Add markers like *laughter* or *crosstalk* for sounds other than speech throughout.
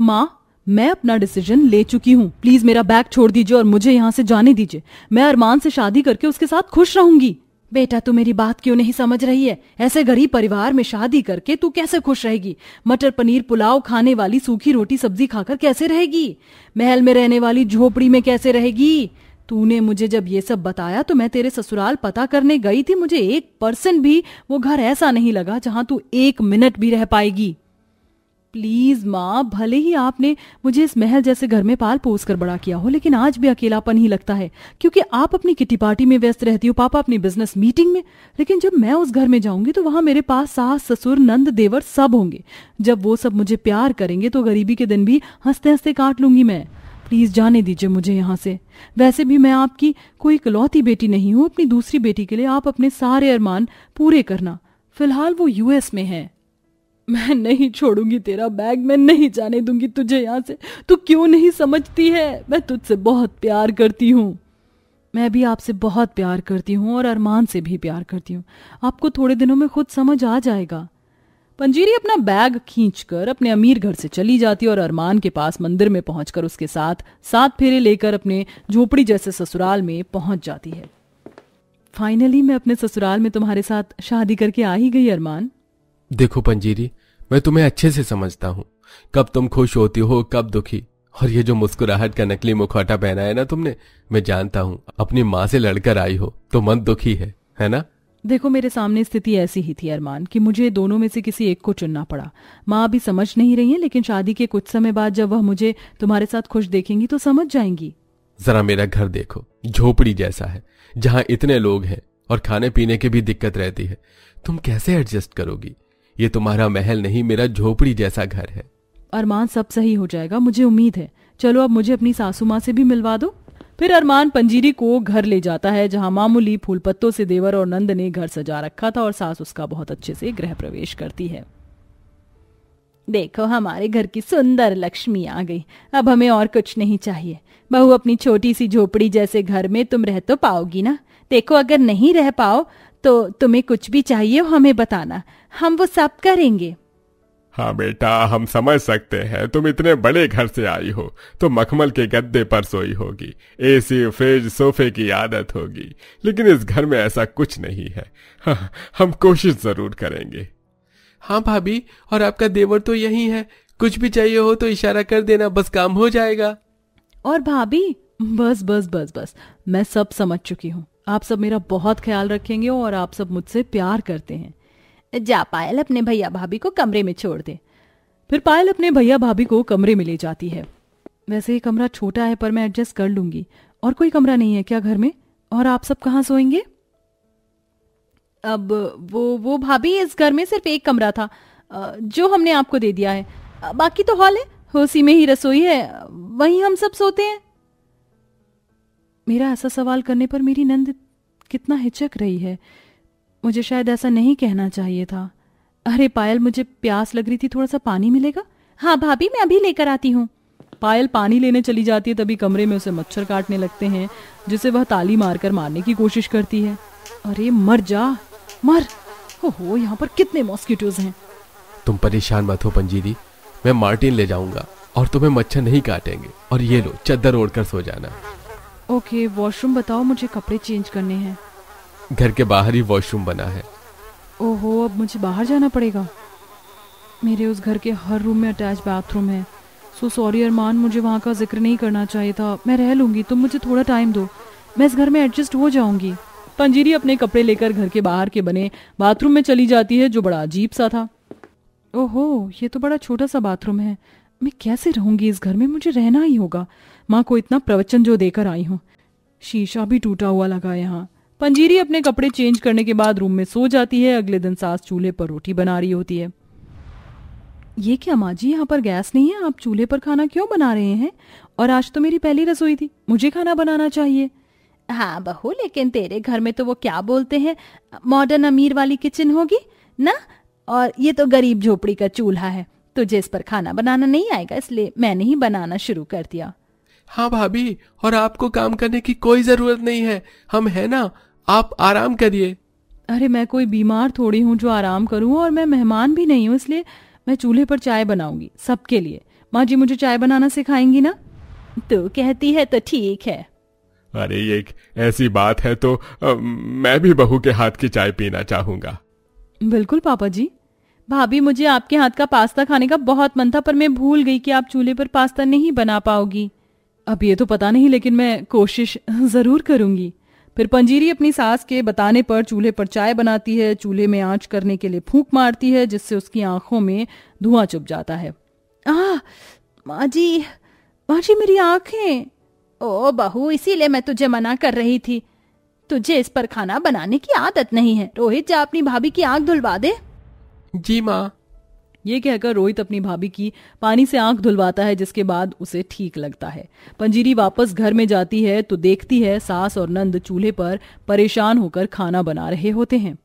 माँ मैं अपना डिसीजन ले चुकी हूँ प्लीज मेरा बैग छोड़ दीजिए और मुझे यहाँ से जाने दीजिए मैं अरमान से शादी करके उसके साथ खुश रहूंगी बेटा तू मेरी बात क्यों नहीं समझ रही है ऐसे गरीब परिवार में शादी करके तू कैसे खुश रहेगी मटर पनीर पुलाव खाने वाली सूखी रोटी सब्जी खाकर कैसे रहेगी महल में रहने वाली झोपड़ी में कैसे रहेगी तूने मुझे जब ये सब बताया तो मैं तेरे ससुराल पता करने गई थी मुझे एक परसेंट भी वो घर ऐसा नहीं लगा जहाँ तू एक मिनट भी रह पाएगी प्लीज माँ भले ही आपने मुझे इस महल जैसे घर में पाल पोस कर बड़ा किया हो लेकिन आज भी अकेलापन ही लगता है क्योंकि आप अपनी किटी पार्टी में व्यस्त रहती हो पापा अपनी बिजनेस मीटिंग में लेकिन जब मैं उस घर में जाऊंगी तो वहां मेरे पास सास ससुर नंद देवर सब होंगे जब वो सब मुझे प्यार करेंगे तो गरीबी के दिन भी हंसते हंसते काट लूंगी मैं प्लीज जाने दीजिए मुझे यहाँ से वैसे भी मैं आपकी कोई इकलौती बेटी नहीं हूँ अपनी दूसरी बेटी के लिए आप अपने सारे अरमान पूरे करना फिलहाल वो यूएस में है मैं नहीं छोड़ूंगी तेरा बैग मैं नहीं जाने दूंगी तुझे यहाँ से तू क्यों नहीं समझती है मैं तुझसे बहुत प्यार करती हूँ मैं भी आपसे बहुत प्यार करती हूँ और अरमान से भी प्यार करती हूँ आपको थोड़े दिनों में खुद समझ आ जाएगा पंजीरी अपना बैग खींचकर अपने अमीर घर से चली जाती और अरमान के पास मंदिर में पहुंचकर उसके साथ सात फेरे लेकर अपने झोपड़ी जैसे ससुराल में पहुंच जाती है फाइनली मैं अपने ससुराल में तुम्हारे साथ शादी करके आ ही गई अरमान देखो पंजीरी मैं तुम्हें अच्छे से समझता हूँ कब तुम खुश होती हो कब दुखी और ये जो मुस्कुराहट का नकली मुखौटा पहना है ना तुमने मैं जानता हूँ अपनी माँ से लड़कर आई हो तो मन दुखी है है ना देखो मेरे सामने स्थिति ऐसी ही थी अरमान कि मुझे दोनों में से किसी एक को चुनना पड़ा माँ अभी समझ नहीं रही है लेकिन शादी के कुछ समय बाद जब वह मुझे तुम्हारे साथ खुश देखेंगी तो समझ जाएंगी जरा मेरा घर देखो झोपड़ी जैसा है जहाँ इतने लोग हैं और खाने पीने की भी दिक्कत रहती है तुम कैसे एडजस्ट करोगी ये तुम्हारा महल नहीं मेरा झोपड़ी जैसा घर है अरमान सब सही हो जाएगा मुझे उम्मीद है चलो अब मुझे अपनी सासू माँ से भी मिलवा दो फिर अरमान पंजीरी को घर ले जाता है जहां मामूली फूल पत्तों से देवर और नंद ने घर सजा रखा था और सास उसका बहुत अच्छे से गृह प्रवेश करती है देखो हमारे घर की सुंदर लक्ष्मी आ गई अब हमें और कुछ नहीं चाहिए बहू अपनी छोटी सी झोपड़ी जैसे घर में तुम रह तो पाओगी ना देखो अगर नहीं रह पाओ तो तुम्हें कुछ भी चाहिए हो हमें बताना हम वो सब करेंगे हाँ बेटा हम समझ सकते हैं तुम इतने बड़े घर से आई हो तो मखमल के गद्दे पर सोई होगी एसी फ्रिज सोफे की आदत होगी लेकिन इस घर में ऐसा कुछ नहीं है हाँ, हम कोशिश जरूर करेंगे हाँ भाभी और आपका देवर तो यही है कुछ भी चाहिए हो तो इशारा कर देना बस काम हो जाएगा और भाभी बस बस बस बस मैं सब समझ चुकी हूँ आप सब मेरा बहुत ख्याल रखेंगे और आप सब मुझसे प्यार करते हैं जा पायल अपने भैया भाभी को कमरे में छोड़ दे फिर पायल अपने भैया भाभी को कमरे में ले जाती है वैसे ये कमरा छोटा है पर मैं एडजस्ट कर लूंगी और कोई कमरा नहीं है क्या घर में और आप सब कहाँ सोएंगे अब वो वो भाभी इस घर में सिर्फ एक कमरा था जो हमने आपको दे दिया है बाकी तो हॉल है उसी में ही रसोई है वहीं हम सब सोते हैं मेरा ऐसा सवाल करने पर मेरी नंद कितना हिचक रही है मुझे शायद ऐसा नहीं कहना चाहिए था अरे पायल मुझे प्यास लग रही थी थोड़ा सा पानी मिलेगा हाँ भाभी मैं अभी लेकर आती हूँ पायल पानी लेने चली जाती है तभी कमरे में उसे मच्छर काटने लगते हैं जिसे वह ताली मारकर मारने की कोशिश करती है अरे मर जा मर हो यहाँ पर कितने मॉस्किटोज हैं तुम परेशान मत हो पंजीरी मैं मार्टिन ले जाऊंगा और तुम्हें मच्छर नहीं काटेंगे और ये लो चद्दर ओढ़कर सो जाना ओके वॉशरूम बताओ मुझे कपड़े चेंज करने हैं घर के बाहर ही वॉशरूम बना है ओहो अब मुझे बाहर जाना पड़ेगा मेरे उस घर के हर रूम में अटैच बाथरूम है सो सॉरी अरमान मुझे वहाँ का जिक्र नहीं करना चाहिए था मैं रह लूंगी तुम मुझे थोड़ा टाइम दो मैं इस घर में एडजस्ट हो जाऊंगी पंजीरी अपने कपड़े लेकर घर के बाहर के बने बाथरूम में चली जाती है जो बड़ा अजीब सा था ओहो ये तो बड़ा छोटा सा बाथरूम है मैं कैसे रहूंगी इस घर में मुझे रहना ही होगा माँ को इतना प्रवचन जो देकर आई हूँ शीशा भी टूटा हुआ लगा यहाँ पंजीरी अपने कपड़े चेंज करने के बाद रूम में सो जाती है अगले दिन सास चूल्हे पर रोटी बना रही होती है ये क्या माँ जी यहाँ पर गैस नहीं है आप चूल्हे पर खाना क्यों बना रहे हैं और आज तो मेरी पहली रसोई थी मुझे खाना बनाना चाहिए हाँ बहू लेकिन तेरे घर में तो वो क्या बोलते हैं मॉडर्न अमीर वाली किचन होगी ना और ये तो गरीब झोपड़ी का चूल्हा है तुझे इस पर खाना बनाना नहीं आएगा इसलिए मैंने ही बनाना शुरू कर दिया हाँ भाभी और आपको काम करने की कोई जरूरत नहीं है हम है ना आप आराम करिए अरे मैं कोई बीमार थोड़ी हूँ जो आराम करूँ और मैं मेहमान भी नहीं हूँ इसलिए मैं चूल्हे पर चाय बनाऊंगी सबके लिए माँ जी मुझे चाय बनाना सिखाएंगी ना तो कहती है तो ठीक है अरे ये ऐसी बात है तो आ, मैं भी बहू के हाथ की चाय पीना चाहूंगा बिल्कुल पापा जी भाभी मुझे आपके हाथ का पास्ता खाने का बहुत मन था पर मैं भूल गई कि आप चूल्हे पर पास्ता नहीं बना पाओगी अब ये तो पता नहीं लेकिन मैं कोशिश ज़रूर करूंगी फिर पंजीरी अपनी सास के बताने पर चूल्हे पर चाय बनाती है चूल्हे में आंच करने के लिए फूंक मारती है जिससे उसकी आंखों में धुआं चुप जाता है आ माँ जी माँ जी मेरी आंखें ओ बहू इसीलिए मैं तुझे मना कर रही थी तुझे इस पर खाना बनाने की आदत नहीं है रोहित जा अपनी भाभी की आंख धुलवा दे जी माँ ये कहकर रोहित अपनी भाभी की पानी से आंख धुलवाता है जिसके बाद उसे ठीक लगता है पंजीरी वापस घर में जाती है तो देखती है सास और नंद चूल्हे पर परेशान होकर खाना बना रहे होते हैं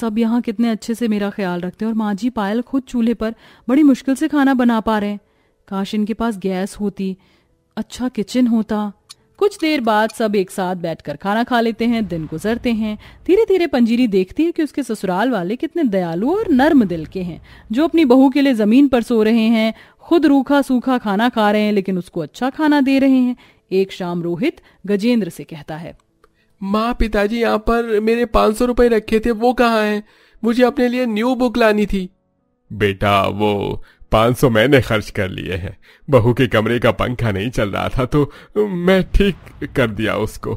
सब यहाँ कितने अच्छे से मेरा ख्याल रखते हैं और माँ जी पायल खुद चूल्हे पर बड़ी मुश्किल से खाना बना पा रहे हैं काश इनके पास गैस होती अच्छा किचन होता कुछ देर बाद सब एक साथ बैठकर खाना खा लेते हैं दिन गुजरते हैं धीरे धीरे पंजीरी देखती है कि उसके ससुराल वाले कितने दयालु और नर्म दिल के हैं जो अपनी बहू के लिए जमीन पर सो रहे हैं खुद रूखा सूखा खाना खा रहे हैं लेकिन उसको अच्छा खाना दे रहे हैं एक शाम रोहित गजेंद्र से कहता है माँ पिताजी यहाँ पर मेरे पाँच सौ रुपए रखे थे वो कहाँ है मुझे अपने लिए न्यू बुक लानी थी बेटा वो पांच सौ मैंने खर्च कर लिए हैं बहू के कमरे का पंखा नहीं चल रहा था तो मैं ठीक कर दिया उसको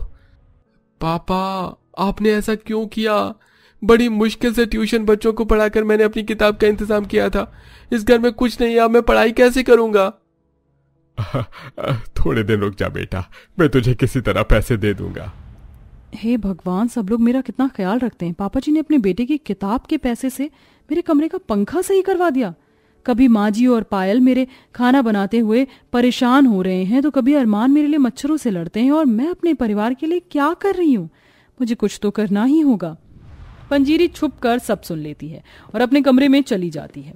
पापा आपने ऐसा क्यों किया बड़ी मुश्किल से ट्यूशन बच्चों को पढ़ाकर मैंने अपनी किताब का इंतजाम किया था इस घर में कुछ नहीं है मैं पढ़ाई कैसे करूंगा *laughs* थोड़े दिन रुक जा बेटा मैं तुझे किसी तरह पैसे दे दूंगा हे hey भगवान सब लोग मेरा कितना ख्याल रखते हैं पापा जी ने अपने बेटे की किताब के पैसे से मेरे कमरे का पंखा सही करवा दिया कभी माजी और पायल मेरे खाना बनाते हुए परेशान हो रहे हैं तो कभी अरमान मेरे लिए मच्छरों से लड़ते हैं और मैं अपने परिवार के लिए क्या कर रही हूँ मुझे कुछ तो करना ही होगा पंजीरी छुप कर सब सुन लेती है और अपने कमरे में चली जाती है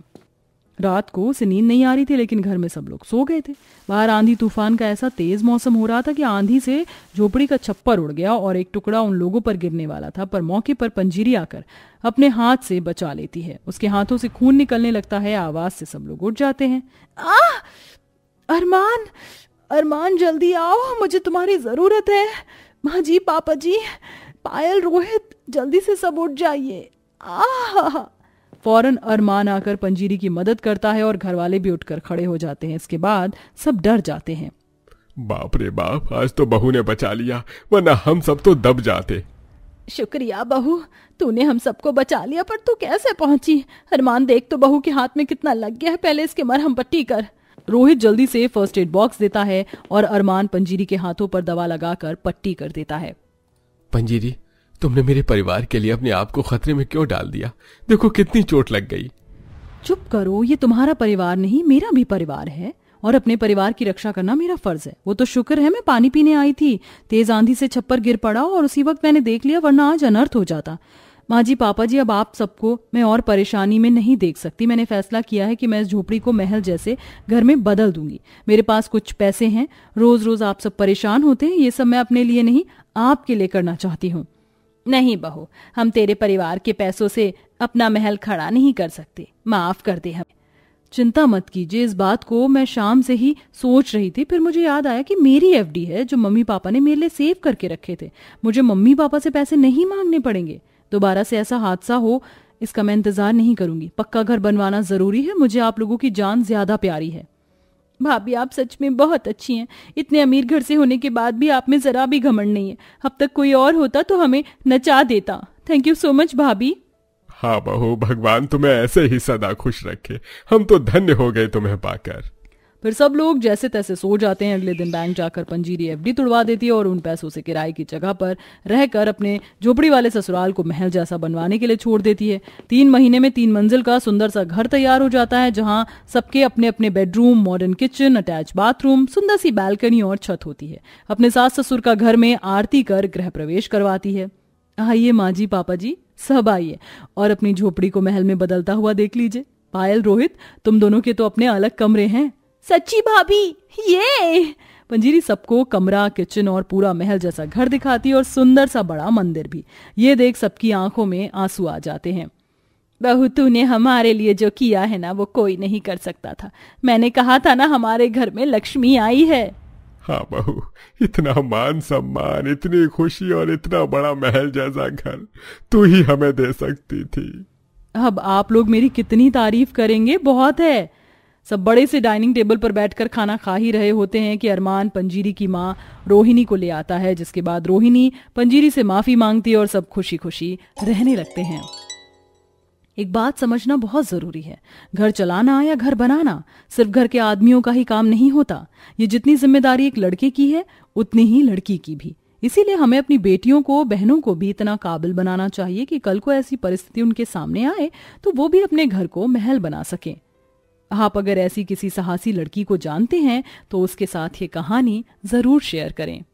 रात को उसे नींद नहीं आ रही थी लेकिन घर में सब लोग सो गए थे बाहर आंधी तूफान का ऐसा तेज मौसम हो रहा था कि आंधी से झोपड़ी का छप्पर उड़ गया और एक टुकड़ा उन लोगों पर गिरने वाला था पर मौके पर पंजीरी आकर अपने हाथ से बचा लेती है उसके हाथों से खून निकलने लगता है आवाज से सब लोग उठ जाते हैं आ अरमान अरमान जल्दी आओ मुझे तुम्हारी जरूरत है माँ जी पापा जी पायल रोहित जल्दी से सब उठ जाइए आह फौरन अरमान आकर पंजीरी की मदद करता है और घर वाले भी उठकर खड़े हो जाते हैं इसके बाद सब डर जाते हैं बाप रे बाप आज तो बहू ने बचा लिया वरना हम सब तो दब जाते शुक्रिया बहू तूने हम सबको बचा लिया पर तू कैसे पहुंची अरमान देख तो बहू के हाथ में कितना लग गया है पहले इसके मरहम पट्टी कर रोहित जल्दी से फर्स्ट एड बॉक्स देता है और अरमान पंजीरी के हाथों पर दवा लगाकर पट्टी कर देता है पंजीरी तुमने मेरे परिवार के लिए अपने आप को खतरे में क्यों डाल दिया देखो कितनी चोट लग गई चुप करो ये तुम्हारा परिवार नहीं मेरा भी परिवार है और अपने परिवार की रक्षा करना मेरा फर्ज है वो तो शुक्र है मैं पानी पीने आई थी तेज आंधी से छप्पर गिर पड़ा और उसी वक्त मैंने देख लिया वरना आज अनर्थ हो जाता माँ जी पापा जी अब आप सबको मैं और परेशानी में नहीं देख सकती मैंने फैसला किया है कि मैं इस झोपड़ी को महल जैसे घर में बदल दूंगी मेरे पास कुछ पैसे हैं रोज रोज आप सब परेशान होते हैं ये सब मैं अपने लिए नहीं आपके लिए करना चाहती हूँ नहीं बहु हम तेरे परिवार के पैसों से अपना महल खड़ा नहीं कर सकते माफ कर दे हमें चिंता मत कीजिए इस बात को मैं शाम से ही सोच रही थी फिर मुझे याद आया कि मेरी एफडी है जो मम्मी पापा ने मेरे लिए सेव करके रखे थे मुझे मम्मी पापा से पैसे नहीं मांगने पड़ेंगे दोबारा से ऐसा हादसा हो इसका मैं इंतजार नहीं करूंगी पक्का घर बनवाना जरूरी है मुझे आप लोगों की जान ज्यादा प्यारी है भाभी आप सच में बहुत अच्छी हैं इतने अमीर घर से होने के बाद भी आप में ज़रा भी घमंड नहीं है अब तक कोई और होता तो हमें नचा देता थैंक यू सो मच भाभी हाँ बहू भगवान तुम्हें ऐसे ही सदा खुश रखे हम तो धन्य हो गए तुम्हें पाकर फिर सब लोग जैसे तैसे सो जाते हैं अगले दिन बैंक जाकर पंजीरी एफ तुड़वा देती है और उन पैसों से किराए की जगह पर रहकर अपने झोपड़ी वाले ससुराल को महल जैसा बनवाने के लिए छोड़ देती है तीन महीने में तीन मंजिल का सुंदर सा घर तैयार हो जाता है जहाँ सबके अपने अपने bedroom modern kitchen attach bathroom सुंदर सी बालकनी और छत होती है अपने सास ससुर का घर में आरती कर गृह प्रवेश करवाती है आइए माँ जी पापा जी सब आइए और अपनी झोपड़ी को महल में बदलता हुआ देख लीजिए पायल रोहित तुम दोनों के तो अपने अलग कमरे हैं सच्ची भाभी ये पंजीरी सबको कमरा किचन और पूरा महल जैसा घर दिखाती और सुंदर सा बड़ा मंदिर भी ये देख सबकी आंखों में आंसू आ जाते हैं बहू तूने हमारे लिए जो किया है ना वो कोई नहीं कर सकता था मैंने कहा था ना हमारे घर में लक्ष्मी आई है हाँ बहू इतना मान सम्मान इतनी खुशी और इतना बड़ा महल जैसा घर तू ही हमें दे सकती थी अब आप लोग मेरी कितनी तारीफ करेंगे बहुत है सब बड़े से डाइनिंग टेबल पर बैठकर खाना खा ही रहे होते हैं कि अरमान पंजीरी की माँ रोहिणी को ले आता है जिसके बाद रोहिणी पंजीरी से माफी मांगती है और सब खुशी खुशी रहने लगते हैं एक बात समझना बहुत जरूरी है घर चलाना या घर बनाना सिर्फ घर के आदमियों का ही काम नहीं होता ये जितनी जिम्मेदारी एक लड़के की है उतनी ही लड़की की भी इसीलिए हमें अपनी बेटियों को बहनों को भी इतना काबिल बनाना चाहिए कि कल को ऐसी परिस्थिति उनके सामने आए तो वो भी अपने घर को महल बना सकें आप अगर ऐसी किसी साहसी लड़की को जानते हैं तो उसके साथ ये कहानी ज़रूर शेयर करें